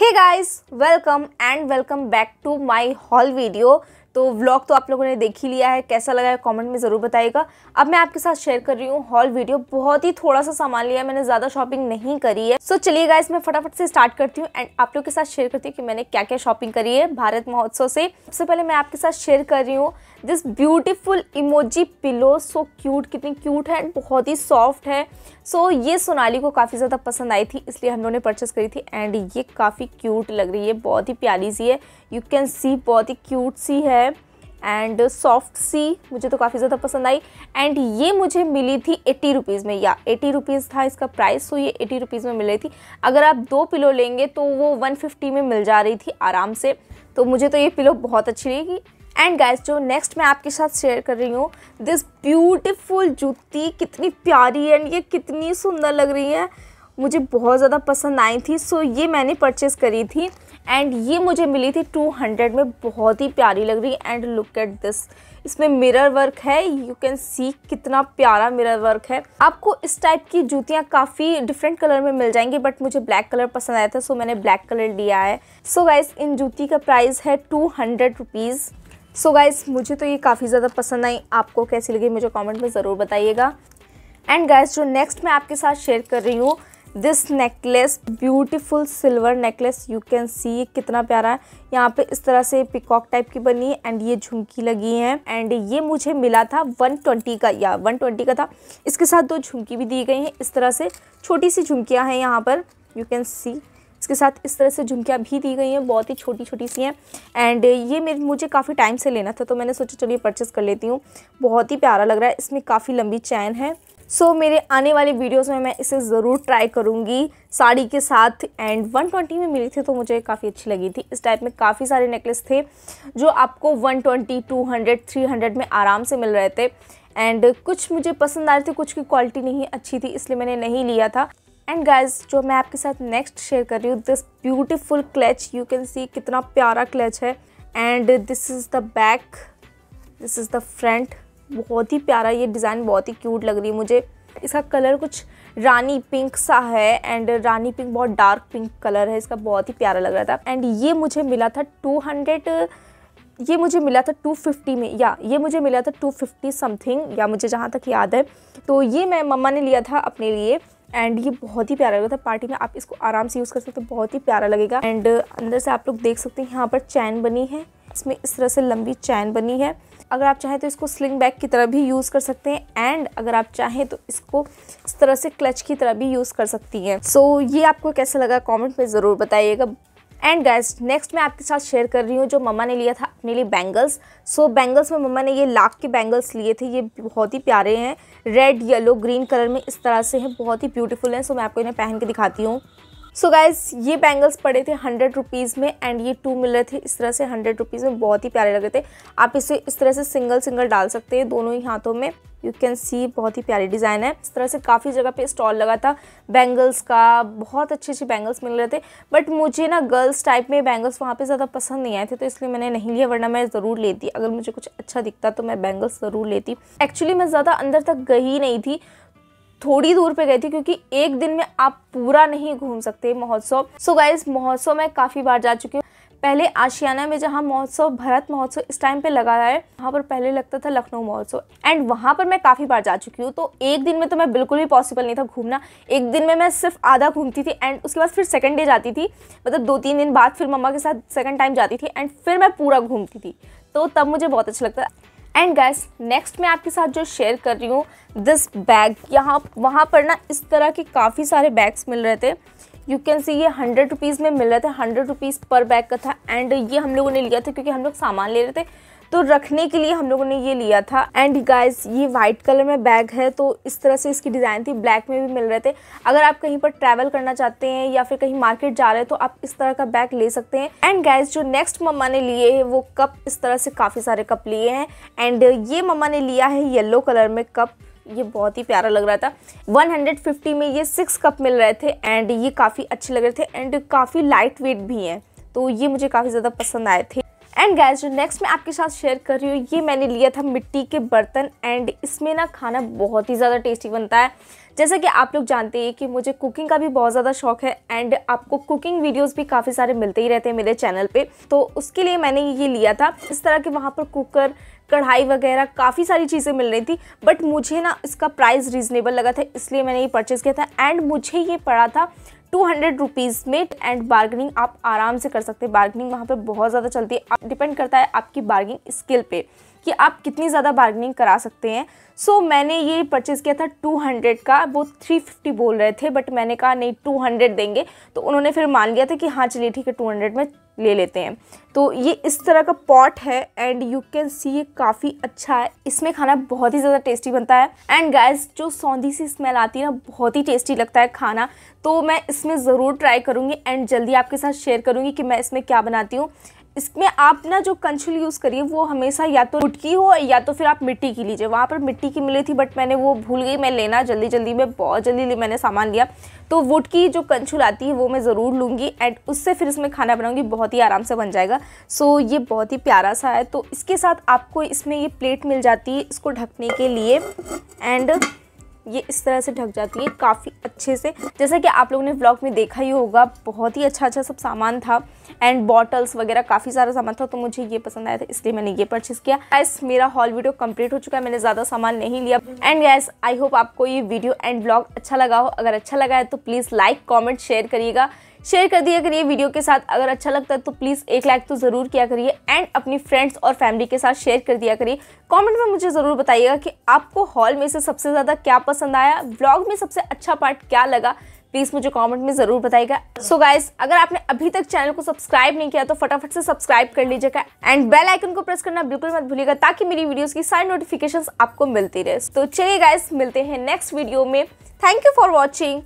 Hey guys, welcome and welcome back to my haul video. तो vlog तो आप लोगों ने देख ही लिया है कैसा लगा है कमेंट में ज़रूर बताइएगा अब मैं आपके साथ शेयर कर रही हूँ हॉल वीडियो बहुत ही थोड़ा सा सामान लिया है मैंने ज़्यादा शॉपिंग नहीं करी है सो so, चलिए गाइस मैं फटाफट से स्टार्ट करती हूँ एंड आप लोग के साथ शेयर करती हूँ कि मैंने क्या क्या शॉपिंग करी है भारत महोत्सव से सबसे पहले मैं आपके साथ शेयर कर रही हूँ this beautiful emoji pillow so cute कितनी क्यूट है एंड बहुत ही सॉफ्ट है सो so, ये सोनाली को काफ़ी ज़्यादा पसंद आई थी इसलिए हम लोगों ने परचेस करी थी एंड ये काफ़ी क्यूट लग रही है बहुत ही प्यारी सी है यू कैन सी बहुत ही क्यूट सी है एंड सॉफ्ट सी मुझे तो काफ़ी ज़्यादा पसंद आई एंड ये मुझे मिली थी एट्टी रुपीज़ में या एटी रुपीज़ था इसका प्राइस तो ये एटी रुपीज़ में मिल रही थी अगर आप दो पिलो लेंगे तो वो वन फिफ्टी में मिल जा रही थी आराम से तो मुझे तो ये पिलो बहुत अच्छी लगी एंड गाइस जो नेक्स्ट मैं आपके साथ शेयर कर रही हूँ दिस ब्यूटिफुल जूती कितनी प्यारी एंड ये कितनी सुंदर लग रही है मुझे बहुत ज़्यादा पसंद आई थी सो ये मैंने परचेज़ करी थी एंड ये मुझे मिली थी 200 में बहुत ही प्यारी लग रही एंड लुक एट दिस इसमें मिरर वर्क है यू कैन सी कितना प्यारा मिरर वर्क है आपको इस टाइप की जूतियाँ काफ़ी डिफरेंट कलर में मिल जाएंगी बट मुझे ब्लैक कलर पसंद आया था सो मैंने ब्लैक कलर लिया है सो so गाइज इन जूती का प्राइस है two hundred rupees so guys मुझे तो ये काफ़ी ज़्यादा पसंद आई आपको कैसी लगी मुझे कॉमेंट में ज़रूर बताइएगा एंड गाइज जो नेक्स्ट मैं आपके साथ शेयर कर रही हूँ this necklace beautiful silver necklace you can see कितना प्यारा है यहाँ पे इस तरह से पिकॉक टाइप की बनी है एंड ये झुमकी लगी है एंड ये मुझे मिला था 120 का या 120 का था इसके साथ दो झुमकी भी दी गई हैं इस तरह से छोटी सी झुमकियाँ हैं यहाँ पर यू कैन सी इसके साथ इस तरह से झुमकियाँ भी दी गई हैं बहुत ही छोटी छोटी सी हैं एंड ये मेरे मुझे काफ़ी टाइम से लेना था तो मैंने सोचा चलिए परचेस कर लेती हूँ बहुत ही प्यारा लग रहा है इसमें काफ़ी लंबी चैन है सो so, मेरे आने वाले वीडियोस में मैं इसे ज़रूर ट्राई करूँगी साड़ी के साथ एंड 120 में मिली थी तो मुझे काफ़ी अच्छी लगी थी इस टाइप में काफ़ी सारे नेकलेस थे जो आपको 120, 200, 300 में आराम से मिल रहे थे एंड कुछ मुझे पसंद आ रहे थे कुछ की क्वालिटी नहीं अच्छी थी इसलिए मैंने नहीं लिया था एंड गाइज जो मैं आपके साथ नेक्स्ट शेयर कर रही हूँ this beautiful clutch you can see कितना प्यारा क्लच है and this is the back this is the front बहुत ही प्यारा ये डिज़ाइन बहुत ही क्यूट लग रही है मुझे इसका कलर कुछ रानी पिंक सा है एंड रानी पिंक बहुत डार्क पिंक कलर है इसका बहुत ही प्यारा लग रहा था एंड ये मुझे मिला था टू हंड्रेड ये मुझे मिला था 250 में या ये मुझे मिला था 250 समथिंग या मुझे जहाँ तक याद है तो ये मैं मम्मा ने लिया था अपने लिए एंड ये बहुत ही प्यारा लगा था पार्टी में आप इसको आराम से यूज़ कर सकते हो बहुत ही प्यारा लगेगा एंड अंदर से आप लोग देख सकते हैं यहाँ पर चैन बनी है इसमें इस तरह से लंबी चैन बनी है अगर आप चाहें तो इसको स्लिंग बैग की तरह भी यूज़ कर सकते हैं एंड अगर आप चाहें तो इसको इस तरह से क्लच की तरह भी यूज़ कर सकती हैं सो so, ये आपको कैसा लगा कॉमेंट में ज़रूर बताइएगा एंड गाइस नेक्स्ट मैं आपके साथ शेयर कर रही हूँ जो मम्मा ने लिया था अपने लिए बैंगल्स सो so, बैंगल्स में मम्मा ने ये लाख के बैंगल्स लिए थे ये बहुत ही प्यारे हैं रेड येलो ग्रीन कलर में इस तरह से हैं बहुत ही ब्यूटीफुल हैं सो so, मैं आपको इन्हें पहन के दिखाती हूँ सो so गाइज ये बैंगल्स पड़े थे हंड्रेड रुपीज़ में एंड ये टू मिल रहे थे इस तरह से हंड्रेड रुपीज़ में बहुत ही प्यारे लगे थे आप इसे इस तरह से सिंगल सिंगल डाल सकते हैं दोनों ही हाथों में यू कैन सी बहुत ही प्यारी डिज़ाइन है इस तरह से काफ़ी जगह पे स्टॉल लगा था बैंगल्स का बहुत अच्छे अच्छे बैंगल्स मिल रहे थे बट मुझे ना गर्ल्स टाइप में बैंगल्स वहाँ पर ज़्यादा पसंद नहीं आए थे तो इसलिए मैंने नहीं लिया वरना मैं ज़रूर लेती अगर मुझे कुछ अच्छा दिखता तो मैं बैंगल्स ज़रूर लेती एक्चुअली मैं ज़्यादा अंदर तक गई नहीं थी थोड़ी दूर पे गई थी क्योंकि एक दिन में आप पूरा नहीं घूम सकते महोत्सव सो गाइज महोत्सव में काफ़ी बार जा चुकी हूँ पहले आशियाना में जहाँ महोत्सव भरत महोत्सव इस टाइम पे लगा रहा है वहाँ पर पहले लगता था लखनऊ महोत्सव एंड वहाँ पर मैं काफ़ी बार जा चुकी हूँ तो एक दिन में तो मैं बिल्कुल भी पॉसिबल नहीं था घूमना एक दिन में मैं सिर्फ आधा घूमती थी एंड उसके बाद फिर सेकंड डे जाती थी मतलब दो तीन दिन बाद फिर मम्मा के साथ सेकेंड टाइम जाती थी एंड फिर मैं पूरा घूमती थी तो तब मुझे बहुत अच्छा लगता एंड गैस नेक्स्ट मैं आपके साथ जो शेयर कर रही हूँ दिस बैग यहाँ वहाँ पर ना इस तरह के काफ़ी सारे बैग्स मिल रहे थे यू कैन सी ये हंड्रेड रुपीज़ में मिल रहे थे हंड्रेड रुपीज़ पर बैग का था एंड ये हम लोगों ने लिया था क्योंकि हम लोग सामान ले रहे थे तो रखने के लिए हम लोगों ने ये लिया था एंड गाइस ये वाइट कलर में बैग है तो इस तरह से इसकी डिज़ाइन थी ब्लैक में भी मिल रहे थे अगर आप कहीं पर ट्रैवल करना चाहते हैं या फिर कहीं मार्केट जा रहे हैं तो आप इस तरह का बैग ले सकते हैं एंड गाइस जो नेक्स्ट मम्मा ने लिए है वो कप इस तरह से काफ़ी सारे कप लिए हैं एंड ये मम्मा ने लिया है येल्लो कलर में कप ये बहुत ही प्यारा लग रहा था 150 में ये सिक्स कप मिल रहे थे एंड ये काफ़ी अच्छे लग रहे थे एंड काफ़ी लाइट वेट भी हैं तो ये मुझे काफ़ी ज़्यादा पसंद आए थे एंड गैस जो नेक्स्ट मैं आपके साथ शेयर कर रही हूँ ये मैंने लिया था मिट्टी के बर्तन एंड इसमें ना खाना बहुत ही ज़्यादा टेस्टी बनता है जैसा कि आप लोग जानते हैं कि मुझे कुकिंग का भी बहुत ज़्यादा शौक है एंड आपको कुकिंग वीडियोस भी काफ़ी सारे मिलते ही रहते हैं मेरे चैनल पे तो उसके लिए मैंने ये लिया था इस तरह के वहाँ पर कुकर कढ़ाई वगैरह काफ़ी सारी चीज़ें मिल रही थी बट मुझे ना इसका प्राइस रीज़नेबल लगा था इसलिए मैंने ये परचेज़ किया था एंड मुझे ये पड़ा था टू हंड्रेड रुपीज़ में एंड बार्गनिंग आप आराम से कर सकते हैं बार्गनिंग वहाँ पर बहुत ज़्यादा चलती है डिपेंड करता है आपकी बार्गनिंग स्किल पर कि आप कितनी ज़्यादा बार्गनिंग करा सकते हैं सो so, मैंने ये परचेज़ किया था 200 का वो 350 बोल रहे थे बट मैंने कहा नहीं 200 देंगे तो उन्होंने फिर मान लिया था कि हाँ चलिए ठीक है 200 में ले लेते हैं तो ये इस तरह का पॉट है एंड यू कैन सी ये काफ़ी अच्छा है इसमें खाना बहुत ही ज़्यादा टेस्टी बनता है एंड गैस जो सौंधी सी स्मेल आती है ना बहुत ही टेस्टी लगता है खाना तो मैं इसमें ज़रूर ट्राई करूँगी एंड जल्दी आपके साथ शेयर करूँगी कि मैं इसमें क्या बनाती हूँ इसमें आप ना जो कंछुल यूज़ करिए वो हमेशा या तो मुटकी हो या तो फिर आप मिट्टी की लीजिए वहाँ पर मिट्टी की मिली थी बट मैंने वो भूल गई मैं लेना जल्दी जल्दी में बहुत जल्दी मैंने सामान लिया तो वुड की जो कंछुल आती है वो मैं ज़रूर लूँगी एंड उससे फिर इसमें खाना बनाऊँगी बहुत ही आराम से बन जाएगा सो ये बहुत ही प्यारा सा है तो इसके साथ आपको इसमें ये प्लेट मिल जाती है इसको ढकने के लिए एंड ये इस तरह से ढक जाती है काफ़ी अच्छे से जैसा कि आप लोगों ने ब्लॉग में देखा ही होगा बहुत ही अच्छा अच्छा सब सामान था एंड बॉटल्स वगैरह काफ़ी सारा सामान था तो मुझे ये पसंद आया था इसलिए मैंने ये परचेज़ किया गैस मेरा हॉल वीडियो कंप्लीट हो चुका है मैंने ज़्यादा सामान नहीं लिया एंड गैस आई होप आपको ये वीडियो एंड ब्लॉग अच्छा लगा हो अगर अच्छा लगा है तो प्लीज़ लाइक कॉमेंट शेयर करिएगा शेयर कर दिया करिए वीडियो के साथ अगर अच्छा लगता है तो प्लीज़ एक लाइक तो ज़रूर किया करिए एंड अपनी फ्रेंड्स और फैमिली के साथ शेयर कर दिया करिए कमेंट में मुझे ज़रूर बताइएगा कि आपको हॉल में से सबसे ज़्यादा क्या पसंद आया ब्लॉग में सबसे अच्छा पार्ट क्या लगा प्लीज़ मुझे कमेंट में ज़रूर बताएगा सो so गाइज अगर आपने अभी तक चैनल को सब्सक्राइब नहीं किया तो फटाफट से सब्सक्राइब कर लीजिएगा एंड बेल आइकन को प्रेस करना बिल्कुल मत भूलिएगा ताकि मेरी वीडियोस की सारी नोटिफिकेशन आपको मिलती रहे तो चलिए गाइज मिलते हैं नेक्स्ट वीडियो में थैंक यू फॉर वॉचिंग